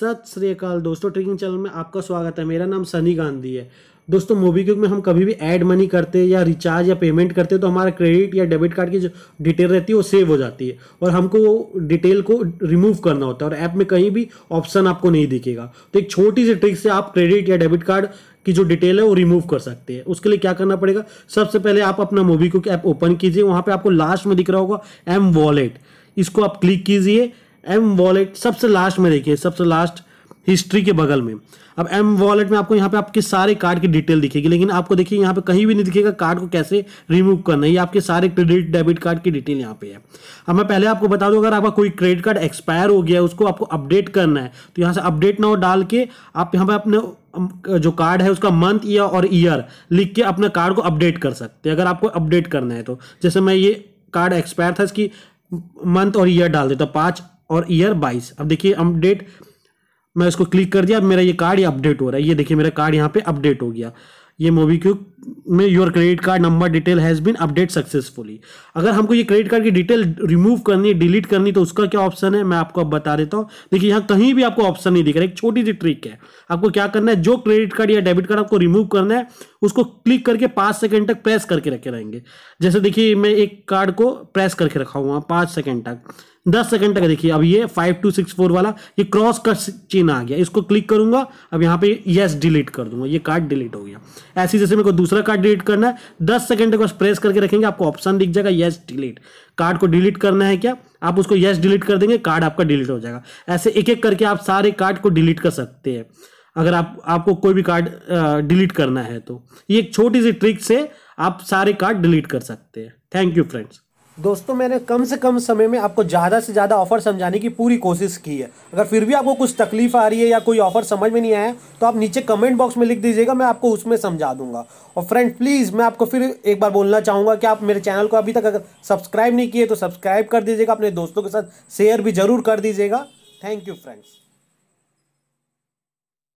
सत श्री अकाल दोस्तों ट्रेकिंग चैनल में आपका स्वागत है मेरा नाम सनी गांधी है दोस्तों मोबीक्विक में हम कभी भी ऐड मनी करते या रिचार्ज या पेमेंट करते हैं तो हमारा क्रेडिट या डेबिट कार्ड की जो डिटेल रहती है वो सेव हो जाती है और हमको वो डिटेल को रिमूव करना होता है और ऐप में कहीं भी ऑप्शन आपको नहीं दिखेगा तो एक छोटी सी ट्रिक से आप क्रेडिट या डेबिट कार्ड की जो डिटेल है वो रिमूव कर सकते हैं उसके लिए क्या करना पड़ेगा सबसे पहले आप अपना मोबीक्विक ऐप ओपन कीजिए वहाँ पर आपको लास्ट में दिख रहा होगा एम वॉलेट इसको आप क्लिक कीजिए एम वॉलेट सबसे लास्ट में देखिए सबसे लास्ट हिस्ट्री के बगल में अब एम वॉलेट में आपको यहाँ पे आपके सारे कार्ड की डिटेल दिखेगी लेकिन आपको देखिए यहाँ पे कहीं भी नहीं दिखेगा कार्ड को कैसे रिमूव करना ये आपके सारे क्रेडिट डेबिट कार्ड की डिटेल यहाँ पे है अब मैं पहले आपको बता दूं अगर आपका कोई क्रेडिट कार्ड एक्सपायर हो गया है उसको आपको अपडेट करना है तो यहाँ से अपडेट ना डाल के आप यहाँ पे अपने जो कार्ड है उसका मंथ ईयर और ईयर लिख के अपने कार्ड को अपडेट कर सकते अगर आपको अपडेट करना है तो जैसे मैं ये कार्ड एक्सपायर था इसकी मंथ और ईयर डाल देता तो पाँच और ईयर बाईस अब देखिए अपडेट मैं इसको क्लिक कर दिया मेरा ये कार्ड ये अपडेट हो रहा है ये देखिए मेरा कार्ड यहाँ पे अपडेट हो गया ये मोबीक्यूक में your credit card number detail has been update successfully अगर हमको ये क्रेडिट कार्ड की डिटेल रिमूव करनी है डिलीट करनी तो उसका क्या ऑप्शन है मैं आपको अब बता देता हूँ देखिए यहाँ कहीं भी आपको ऑप्शन नहीं दिख रहा एक छोटी सी ट्रिक है आपको क्या करना है जो क्रेडिट कार्ड या डेबिट कार्ड आपको रिमूव करना है उसको क्लिक करके पाँच सेकेंड तक प्रेस करके रखे रहेंगे जैसे देखिए मैं एक कार्ड को प्रेस करके रखा हुआ पाँच सेकेंड तक दस सेकंड तक देखिए अब ये फाइव टू सिक्स फोर वाला ये क्रॉस का चिन्ह आ गया इसको क्लिक करूंगा अब यहाँ पे यस डिलीट कर दूंगा ये कार्ड डिलीट हो गया ऐसे जैसे मेरे को दूसरा कार्ड डिलीट करना है दस सेकंड तक बस प्रेस करके रखेंगे आपको ऑप्शन दिख जाएगा यस डिलीट कार्ड को डिलीट करना है क्या आप उसको यस डिलीट कर देंगे कार्ड आपका डिलीट हो जाएगा ऐसे एक एक करके आप सारे कार्ड को डिलीट कर सकते हैं अगर आप आपको कोई भी कार्ड डिलीट करना है तो ये एक छोटी सी ट्रिक से आप सारे कार्ड डिलीट कर सकते हैं थैंक यू फ्रेंड्स दोस्तों मैंने कम से कम समय में आपको ज़्यादा से ज़्यादा ऑफर समझाने की पूरी कोशिश की है अगर फिर भी आपको कुछ तकलीफ आ रही है या कोई ऑफर समझ में नहीं आया तो आप नीचे कमेंट बॉक्स में लिख दीजिएगा मैं आपको उसमें समझा दूंगा और फ्रेंड प्लीज़ मैं आपको फिर एक बार बोलना चाहूँगा कि आप मेरे चैनल को अभी तक अगर सब्सक्राइब नहीं किए तो सब्सक्राइब कर दीजिएगा अपने दोस्तों के साथ शेयर भी ज़रूर कर दीजिएगा थैंक यू फ्रेंड्स